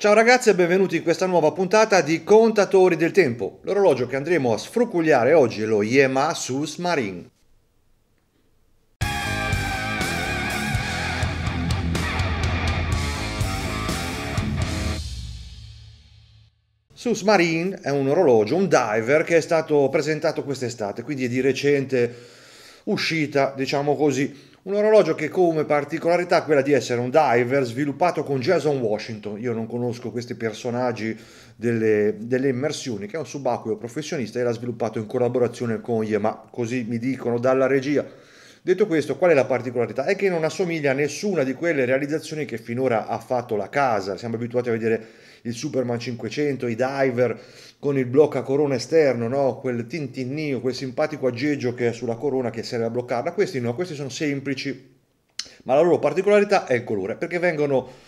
Ciao ragazzi e benvenuti in questa nuova puntata di Contatori del Tempo. L'orologio che andremo a sfrucugliare oggi è lo IEMA Sus Marine. Sus Marine è un orologio, un diver che è stato presentato quest'estate, quindi è di recente uscita, diciamo così. Un orologio che come particolarità ha quella di essere un diver sviluppato con Jason Washington. Io non conosco questi personaggi delle, delle immersioni, che è un subacqueo professionista e l'ha sviluppato in collaborazione con IEMA, così mi dicono dalla regia. Detto questo, qual è la particolarità? È che non assomiglia a nessuna di quelle realizzazioni che finora ha fatto la casa. Siamo abituati a vedere il Superman 500, i diver con il blocco a corona esterno, no? quel tintinnio, quel simpatico aggeggio che è sulla corona che serve a bloccarla, questi no, questi sono semplici, ma la loro particolarità è il colore, perché vengono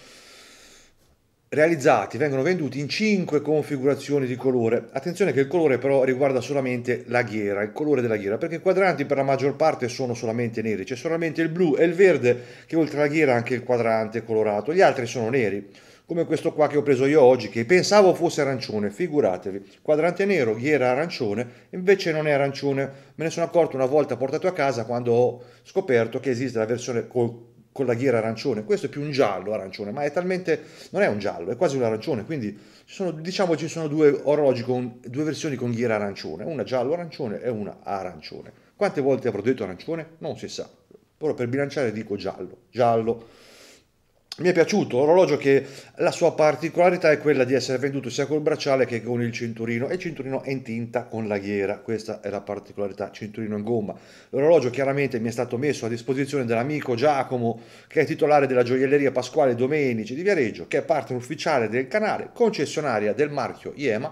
realizzati, vengono venduti in 5 configurazioni di colore. Attenzione che il colore però riguarda solamente la ghiera, il colore della ghiera, perché i quadranti per la maggior parte sono solamente neri, c'è solamente il blu e il verde che oltre alla ghiera anche il quadrante colorato, gli altri sono neri come questo qua che ho preso io oggi, che pensavo fosse arancione, figuratevi, quadrante nero, ieri era arancione, invece non è arancione, me ne sono accorto una volta portato a casa quando ho scoperto che esiste la versione col, con la ghiera arancione, questo è più un giallo arancione, ma è talmente, non è un giallo, è quasi un arancione, quindi sono, diciamo ci sono due orologi, con, due versioni con ghiera arancione, una giallo arancione e una arancione. Quante volte avrò detto arancione? Non si sa, però per bilanciare dico giallo, giallo mi è piaciuto l'orologio che la sua particolarità è quella di essere venduto sia col bracciale che con il cinturino e il cinturino è in tinta con la ghiera questa è la particolarità cinturino in gomma l'orologio chiaramente mi è stato messo a disposizione dell'amico Giacomo che è titolare della gioielleria Pasquale Domenici di Viareggio che è parte ufficiale del canale concessionaria del marchio IEMA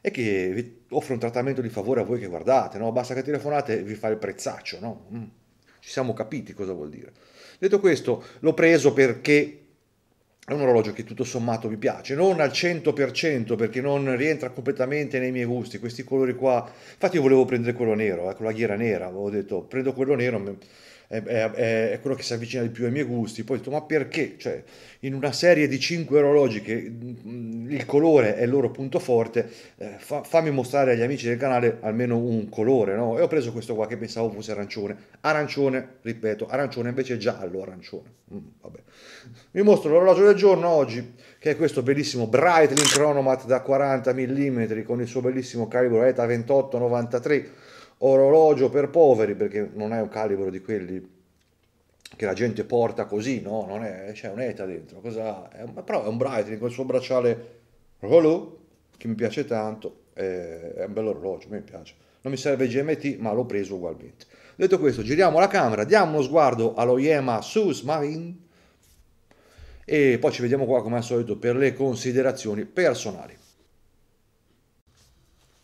e che vi offre un trattamento di favore a voi che guardate no? basta che telefonate e vi fa il prezzaccio no? mm. ci siamo capiti cosa vuol dire Detto questo, l'ho preso perché è un orologio che tutto sommato mi piace, non al 100% perché non rientra completamente nei miei gusti, questi colori qua, infatti io volevo prendere quello nero, eh, con la ghiera nera, avevo detto prendo quello nero, è, è, è, quello che si avvicina di più ai miei gusti. Poi ho detto, ma perché? Cioè, in una serie di cinque orologi che mm, il colore è il loro punto forte, eh, fa, fammi mostrare agli amici del canale almeno un colore, no? E ho preso questo qua che pensavo fosse arancione. Arancione, ripeto, arancione invece giallo arancione. Mm, Vi mostro l'orologio del giorno oggi, che è questo bellissimo Breitling Chronomat da 40 mm con il suo bellissimo calibro ETA 2893 orologio per poveri, perché non è un calibro di quelli che la gente porta così, no? Non è, c'è un'eta dentro, cosa, è, però è un Breitling il suo bracciale Rollo, che mi piace tanto, è, è un bell'orologio, mi piace. Non mi serve GMT, ma l'ho preso ugualmente. Detto questo, giriamo la camera, diamo uno sguardo allo Yema Sus Marine e poi ci vediamo qua come al solito per le considerazioni personali.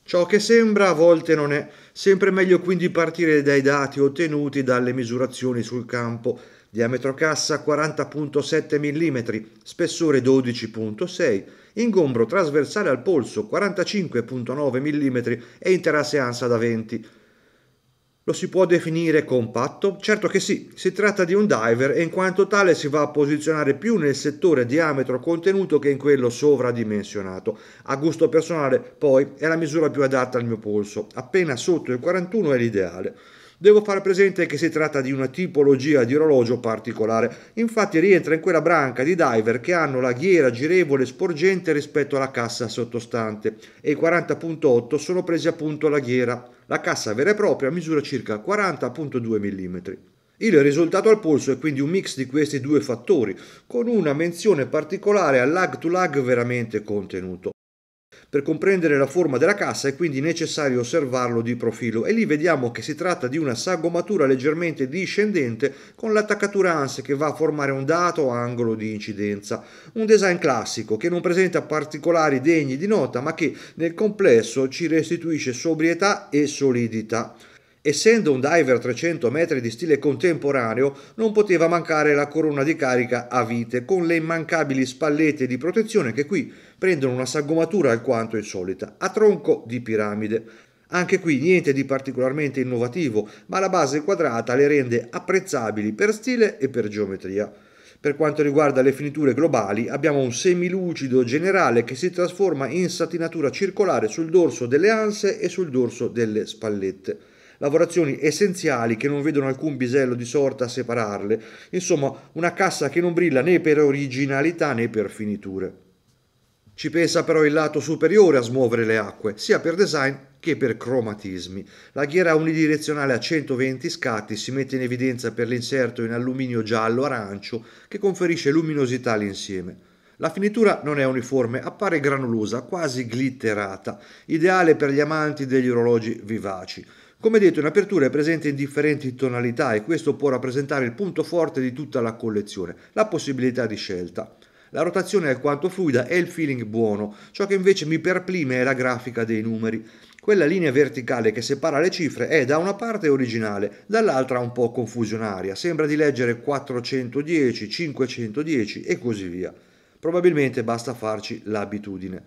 Ciò che sembra a volte non è, sempre meglio quindi partire dai dati ottenuti dalle misurazioni sul campo. Diametro cassa 40.7 mm, spessore 12.6, ingombro trasversale al polso 45.9 mm e interasse ansa da 20 lo si può definire compatto? Certo che sì, si tratta di un diver e in quanto tale si va a posizionare più nel settore diametro contenuto che in quello sovradimensionato. A gusto personale, poi, è la misura più adatta al mio polso, appena sotto il 41 è l'ideale. Devo far presente che si tratta di una tipologia di orologio particolare, infatti rientra in quella branca di diver che hanno la ghiera girevole sporgente rispetto alla cassa sottostante e i 40.8 sono presi appunto alla ghiera. La cassa vera e propria misura circa 40.2 mm. Il risultato al polso è quindi un mix di questi due fattori, con una menzione particolare al lag to lag veramente contenuto. Per comprendere la forma della cassa è quindi necessario osservarlo di profilo e lì vediamo che si tratta di una sagomatura leggermente discendente con l'attaccatura ANSE che va a formare un dato angolo di incidenza. Un design classico che non presenta particolari degni di nota ma che nel complesso ci restituisce sobrietà e solidità. Essendo un diver 300 metri di stile contemporaneo, non poteva mancare la corona di carica a vite, con le immancabili spallette di protezione che qui prendono una sagomatura alquanto insolita, a tronco di piramide. Anche qui niente di particolarmente innovativo, ma la base quadrata le rende apprezzabili per stile e per geometria. Per quanto riguarda le finiture globali, abbiamo un semilucido generale che si trasforma in satinatura circolare sul dorso delle anse e sul dorso delle spallette lavorazioni essenziali che non vedono alcun bisello di sorta a separarle, insomma una cassa che non brilla né per originalità né per finiture. Ci pensa però il lato superiore a smuovere le acque, sia per design che per cromatismi. La ghiera unidirezionale a 120 scatti si mette in evidenza per l'inserto in alluminio giallo-arancio che conferisce luminosità all'insieme. La finitura non è uniforme, appare granulosa, quasi glitterata, ideale per gli amanti degli orologi vivaci. Come detto, in apertura è presente in differenti tonalità e questo può rappresentare il punto forte di tutta la collezione, la possibilità di scelta. La rotazione è alquanto fluida e il feeling buono, ciò che invece mi perplime è la grafica dei numeri. Quella linea verticale che separa le cifre è da una parte originale, dall'altra un po' confusionaria, sembra di leggere 410, 510 e così via. Probabilmente basta farci l'abitudine.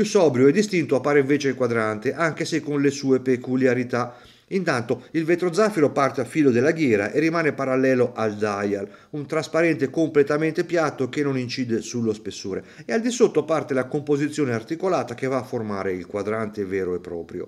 Più sobrio e distinto appare invece il quadrante, anche se con le sue peculiarità. Intanto il vetro zaffiro parte a filo della ghiera e rimane parallelo al dial, un trasparente completamente piatto che non incide sullo spessore, e al di sotto parte la composizione articolata che va a formare il quadrante vero e proprio.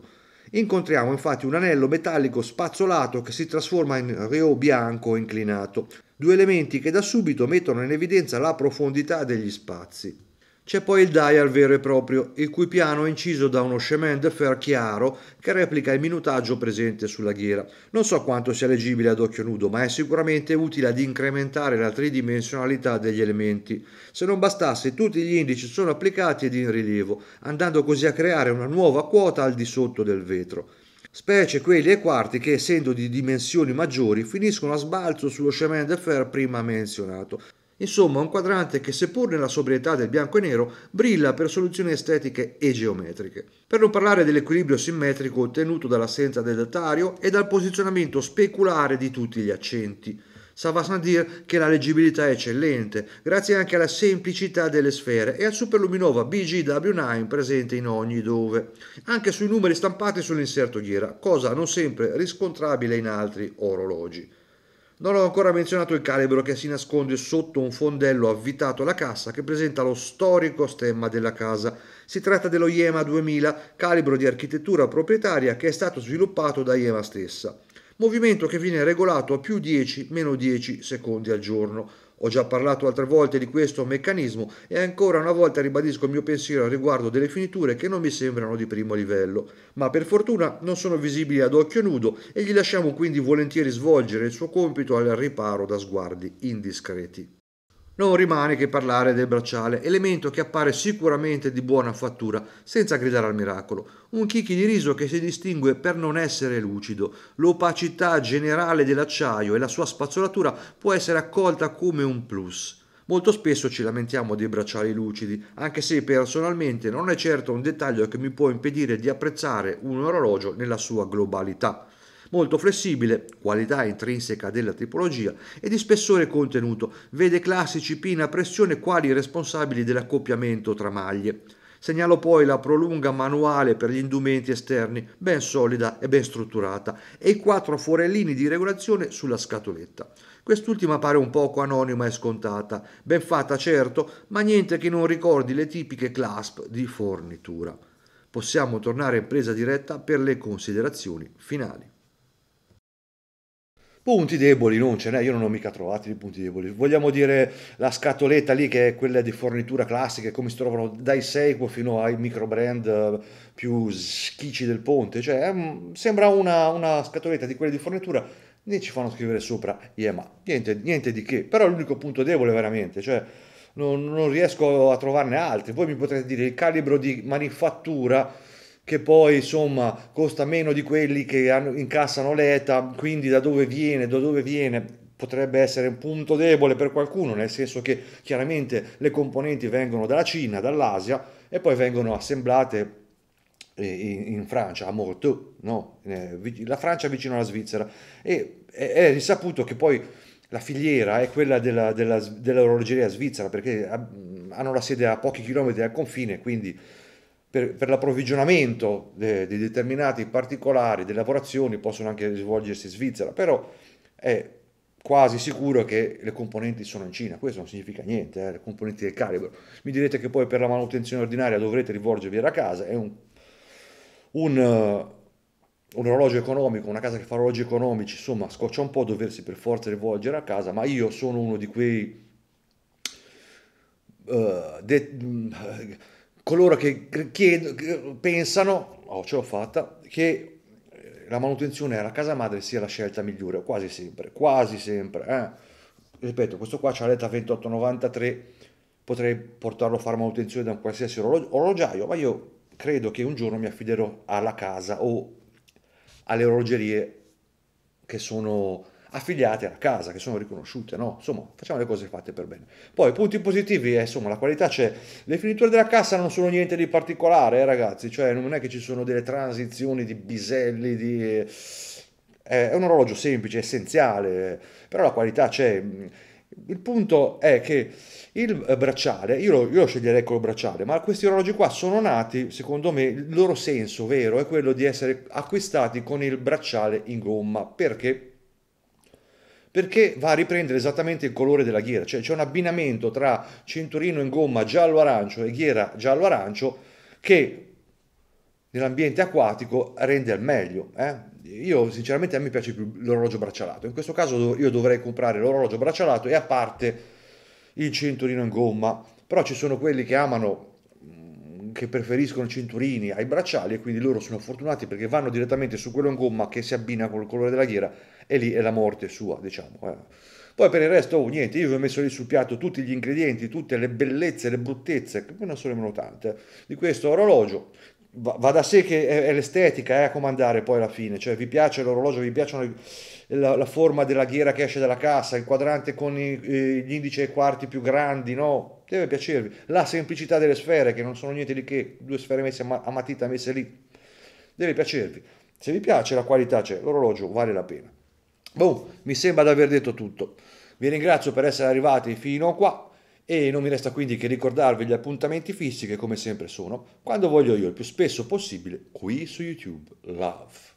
Incontriamo infatti un anello metallico spazzolato che si trasforma in reo bianco inclinato, due elementi che da subito mettono in evidenza la profondità degli spazi. C'è poi il dial vero e proprio, il cui piano è inciso da uno chemin de fer chiaro che replica il minutaggio presente sulla ghiera. Non so quanto sia leggibile ad occhio nudo, ma è sicuramente utile ad incrementare la tridimensionalità degli elementi. Se non bastasse, tutti gli indici sono applicati ed in rilievo, andando così a creare una nuova quota al di sotto del vetro specie quelli e quarti che, essendo di dimensioni maggiori, finiscono a sbalzo sullo chemin de fer prima menzionato. Insomma, un quadrante che seppur nella sobrietà del bianco e nero brilla per soluzioni estetiche e geometriche. Per non parlare dell'equilibrio simmetrico ottenuto dall'assenza del datario e dal posizionamento speculare di tutti gli accenti. Savasna dire che la leggibilità è eccellente, grazie anche alla semplicità delle sfere e al superluminova BGW9 presente in ogni dove, anche sui numeri stampati sull'inserto ghiera, cosa non sempre riscontrabile in altri orologi. Non ho ancora menzionato il calibro che si nasconde sotto un fondello avvitato alla cassa che presenta lo storico stemma della casa. Si tratta dello IEMA 2000, calibro di architettura proprietaria che è stato sviluppato da IEMA stessa. Movimento che viene regolato a più 10-10 secondi al giorno. Ho già parlato altre volte di questo meccanismo e ancora una volta ribadisco il mio pensiero riguardo delle finiture che non mi sembrano di primo livello, ma per fortuna non sono visibili ad occhio nudo e gli lasciamo quindi volentieri svolgere il suo compito al riparo da sguardi indiscreti. Non rimane che parlare del bracciale, elemento che appare sicuramente di buona fattura, senza gridare al miracolo. Un chicchi di riso che si distingue per non essere lucido. L'opacità generale dell'acciaio e la sua spazzolatura può essere accolta come un plus. Molto spesso ci lamentiamo dei bracciali lucidi, anche se personalmente non è certo un dettaglio che mi può impedire di apprezzare un orologio nella sua globalità molto flessibile, qualità intrinseca della tipologia e di spessore contenuto, vede classici pina a pressione quali responsabili dell'accoppiamento tra maglie. Segnalo poi la prolunga manuale per gli indumenti esterni, ben solida e ben strutturata, e i quattro forellini di regolazione sulla scatoletta. Quest'ultima pare un poco anonima e scontata, ben fatta certo, ma niente che non ricordi le tipiche clasp di fornitura. Possiamo tornare in presa diretta per le considerazioni finali. Punti deboli non ce n'è, io non ho mica trovato di punti deboli. Vogliamo dire la scatoletta lì che è quella di fornitura classica, come si trovano dai Seiko fino ai micro brand eh, più schicci del ponte, cioè sembra una, una scatoletta di quelle di fornitura, ne ci fanno scrivere sopra Yema, yeah, niente, niente di che, però è l'unico punto debole veramente, cioè non, non riesco a trovarne altri. Voi mi potrete dire il calibro di manifattura che poi insomma costa meno di quelli che incassano l'ETA, quindi da dove viene, da dove viene potrebbe essere un punto debole per qualcuno, nel senso che chiaramente le componenti vengono dalla Cina, dall'Asia e poi vengono assemblate eh, in, Francia, a Morteau, no? Eh, la Francia vicino alla Svizzera e è risaputo che poi la filiera è quella della, della, dell'orologeria svizzera perché ah, hanno la sede a pochi chilometri dal confine, quindi per, per l'approvvigionamento de, di determinati particolari, delle lavorazioni possono anche svolgersi in Svizzera, però è quasi sicuro che le componenti sono in Cina, questo non significa niente, eh, le componenti del calibro. Mi direte che poi per la manutenzione ordinaria dovrete rivolgervi alla casa, è un, un, eh, un orologio economico, una casa che fa orologi economici, insomma scoccia un po' doversi per forza rivolgere a casa, ma io sono uno di quei... Uh, eh, de, uh, mm, coloro che, chiedo, eh, pensano, oh ce l'ho fatta, che eh, la manutenzione alla casa madre sia la scelta migliore, quasi sempre, quasi sempre. Eh. Ripeto, questo qua c'ha l'età 2893, potrei portarlo a fare manutenzione da un qualsiasi orologiaio, ma io credo che un giorno mi affiderò alla casa o alle orologerie che sono affiliate a casa, che sono riconosciute, no? Insomma, facciamo le cose fatte per bene. Poi, punti positivi, eh, insomma, la qualità c'è. Le finiture della cassa non sono niente di particolare, eh, ragazzi, cioè non è che ci sono delle transizioni di biselli, di... Eh, è un orologio semplice, essenziale, però la qualità c'è. Il punto è che il eh, bracciale, io lo, io lo sceglierei col bracciale, ma questi orologi qua sono nati, secondo me, il loro senso vero è quello di essere acquistati con il bracciale in gomma, perché perché va a riprendere esattamente il colore della ghiera, cioè c'è un abbinamento tra cinturino in gomma giallo-arancio e ghiera giallo-arancio che nell'ambiente acquatico rende al meglio. Eh? Io sinceramente a me piace più l'orologio braccialato, in questo caso io dovrei comprare l'orologio braccialato e a parte il cinturino in gomma, però ci sono quelli che amano che preferiscono cinturini ai bracciali e quindi loro sono fortunati perché vanno direttamente su quello in gomma che si abbina col colore della ghiera e lì è la morte sua, diciamo. Eh. Poi per il resto, oh, niente, io vi ho messo lì sul piatto tutti gli ingredienti, tutte le bellezze, le bruttezze, che poi non sono nemmeno tante, eh, di questo orologio. Va, va da sé che è, è l'estetica eh, a comandare poi alla fine, cioè vi piace l'orologio, vi piacciono... Le la, la, forma della ghiera che esce dalla cassa, il quadrante con i, gli indici e quarti più grandi, no? Deve piacervi. La semplicità delle sfere, che non sono niente di che, due sfere messe a matita messe lì, deve piacervi. Se vi piace la qualità c'è, cioè, l'orologio vale la pena. Boom, mi sembra di aver detto tutto. Vi ringrazio per essere arrivati fino a qua e non mi resta quindi che ricordarvi gli appuntamenti fissi che come sempre sono, quando voglio io, il più spesso possibile, qui su YouTube. Love.